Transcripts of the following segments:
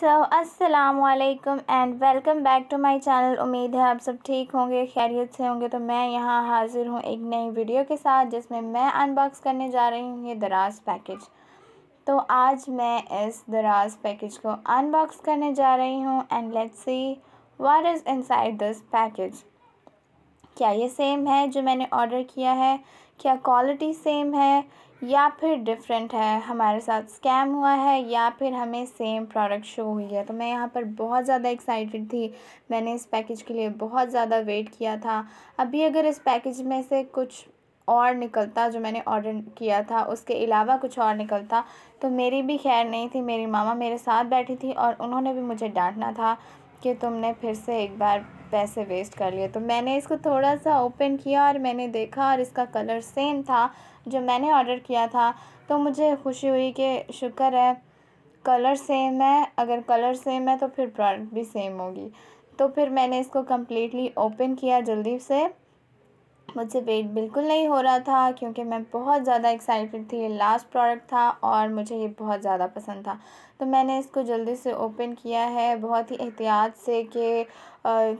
सो अस्सलाम वालेकुम and welcome back to my channel उम्मीद है आप सब ठीक होंगे खैरियत से होंगे तो मैं यहाँ हाज़िर हूँ एक नई वीडियो के साथ जिसमें मैं अनबॉक्स करने जा रही हूँ ये दराज पैकेज तो आज मैं इस दराज पैकेज को अनबॉक्स करने जा रही हूँ and let's see what is inside this package क्या ये सेम है जो मैंने ऑर्डर किया है क्या क्वालिटी सेम है या फिर डिफरेंट है हमारे साथ स्कैम हुआ है या फिर हमें सेम प्रोडक्ट शो हुई है तो मैं यहाँ पर बहुत ज़्यादा एक्साइटेड थी मैंने इस पैकेज के लिए बहुत ज़्यादा वेट किया था अभी अगर इस पैकेज में से कुछ और निकलता जो मैंने ऑर्डर किया था उसके अलावा कुछ और निकलता तो मेरी भी खैर नहीं थी मेरी मामा मेरे साथ बैठी थी और उन्होंने भी मुझे डांटना था कि तुमने फिर से एक बार पैसे वेस्ट कर लिए तो मैंने इसको थोड़ा सा ओपन किया और मैंने देखा और इसका कलर सेम था जो मैंने ऑर्डर किया था तो मुझे खुशी हुई कि शुक्र है कलर सेम है अगर कलर सेम है तो फिर प्रोडक्ट भी सेम होगी तो फिर मैंने इसको कम्प्लीटली ओपन किया जल्दी से मुझसे वेट बिल्कुल नहीं हो रहा था क्योंकि मैं बहुत ज़्यादा एक्साइटेड थी ये लास्ट प्रोडक्ट था और मुझे ये बहुत ज़्यादा पसंद था तो मैंने इसको जल्दी से ओपन किया है बहुत ही एहतियात से कि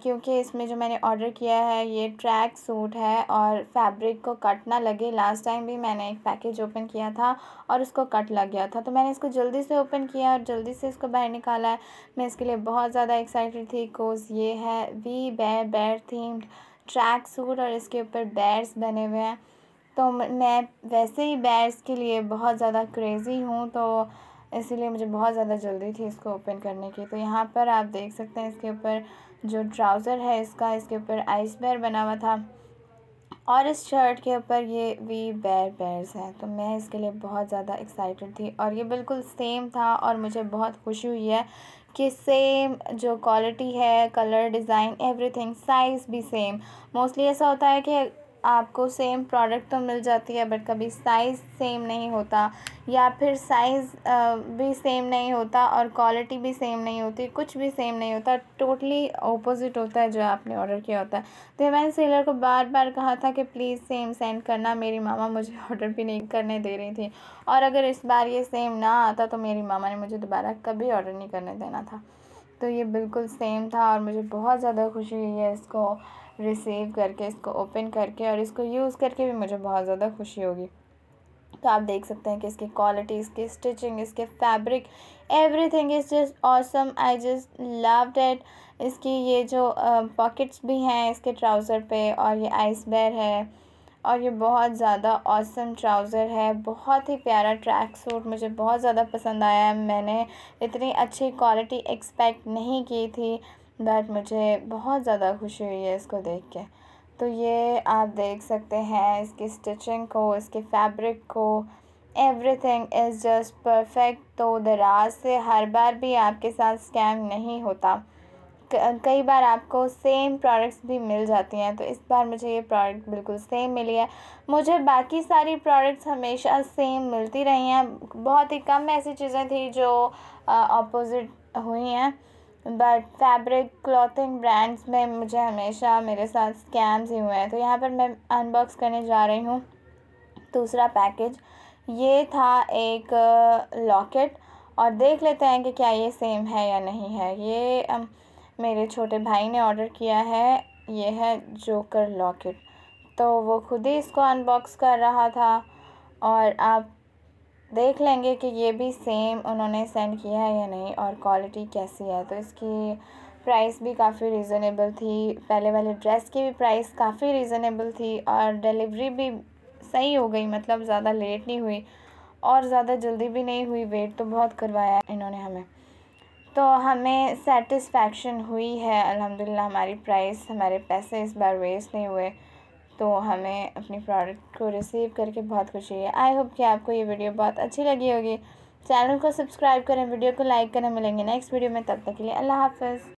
क्योंकि इसमें जो मैंने ऑर्डर किया है ये ट्रैक सूट है और फैब्रिक को कट ना लगे लास्ट टाइम भी मैंने एक पैकेज ओपन किया था और उसको कट लग गया था तो मैंने इसको जल्दी से ओपन किया और जल्दी से इसको बाहर निकाला है मैं इसके लिए बहुत ज़्यादा एक्साइटेड थी कोज़ ये है वी बे बैर थीम्ड ट्रैक सूट और इसके ऊपर बैर्स बने हुए हैं तो मैं वैसे ही बैर्स के लिए बहुत ज़्यादा क्रेज़ी हूँ तो इसीलिए मुझे बहुत ज़्यादा जल्दी थी इसको ओपन करने की तो यहाँ पर आप देख सकते हैं इसके ऊपर जो ट्राउज़र है इसका इसके ऊपर आइस बैर बना हुआ था और इस शर्ट के ऊपर ये वी बैर बैर्स है तो मैं इसके लिए बहुत ज़्यादा एक्साइटेड थी और ये बिल्कुल सेम था और मुझे बहुत खुशी हुई है कि सेम जो क्वालिटी है कलर डिज़ाइन एवरीथिंग साइज़ भी सेम मोस्टली ऐसा होता है कि आपको सेम प्रोडक्ट तो मिल जाती है बट कभी साइज़ सेम नहीं होता या फिर साइज़ भी सेम नहीं होता और क्वालिटी भी सेम नहीं होती कुछ भी सेम नहीं होता टोटली ऑपोजिट होता है जो आपने ऑर्डर किया होता है तो मैंने सेलर को बार बार कहा था कि प्लीज़ सेम सेंड करना मेरी मामा मुझे ऑर्डर भी नहीं करने दे रही थी और अगर इस बार ये सेम ना आता तो मेरी मामा ने मुझे दोबारा कभी ऑर्डर नहीं करने देना था तो ये बिल्कुल सेम था और मुझे बहुत ज़्यादा खुशी हुई है इसको रिसीव करके इसको ओपन करके और इसको यूज़ करके भी मुझे बहुत ज़्यादा खुशी होगी तो आप देख सकते हैं कि इसकी क्वालिटी इसकी स्टिचिंग इसके fabric everything is just awesome I just love that इसकी ये जो पॉकेट्स uh, भी हैं इसके ट्राउज़र पे और ये आइस बैर है और ये बहुत ज़्यादा औसम ट्राउज़र है बहुत ही प्यारा ट्रैक सूट मुझे बहुत ज़्यादा पसंद आया मैंने इतनी अच्छी क्वालिटी एक्सपेक्ट नहीं की थी बट मुझे बहुत ज़्यादा खुशी हुई है इसको देख के तो ये आप देख सकते हैं इसकी स्टिचिंग को इसके फैब्रिक को एवरीथिंग इज़ जस्ट परफेक्ट तो दराज से हर बार भी आपके साथ स्कैम नहीं होता कई बार आपको सेम प्रोडक्ट्स भी मिल जाती हैं तो इस बार मुझे ये प्रोडक्ट बिल्कुल सेम मिली है मुझे बाकी सारी प्रोडक्ट्स हमेशा सेम मिलती रही हैं बहुत ही कम ऐसी चीज़ें थी जो अपोजिट हुई हैं बट फैब्रिक क्लॉथिंग ब्रांड्स में मुझे हमेशा मेरे साथ स्कैम्स ही हुए हैं तो यहाँ पर मैं अनबॉक्स करने जा रही हूँ दूसरा पैकेज ये था एक लॉकेट और देख लेते हैं कि क्या ये सेम है या नहीं है ये मेरे छोटे भाई ने ऑर्डर किया है ये है जोकर लॉकेट तो वो खुद ही इसको अनबॉक्स कर रहा था और आप देख लेंगे कि ये भी सेम उन्होंने सेंड किया है या नहीं और क्वालिटी कैसी है तो इसकी प्राइस भी काफ़ी रीज़नेबल थी पहले वाले ड्रेस की भी प्राइस काफ़ी रीज़नेबल थी और डिलीवरी भी सही हो गई मतलब ज़्यादा लेट नहीं हुई और ज़्यादा जल्दी भी नहीं हुई वेट तो बहुत करवाया इन्होंने हमें तो हमें सेटिस्फेक्शन हुई है अल्हम्दुलिल्लाह हमारी प्राइस हमारे पैसे इस बार वेस्ट नहीं हुए तो हमें अपनी प्रोडक्ट को रिसीव करके बहुत खुशी है आई होप कि आपको ये वीडियो बहुत अच्छी लगी होगी चैनल को सब्सक्राइब करें वीडियो को लाइक करें मिलेंगे नेक्स्ट वीडियो में तब तक के लिए अल्लाह हाफिज़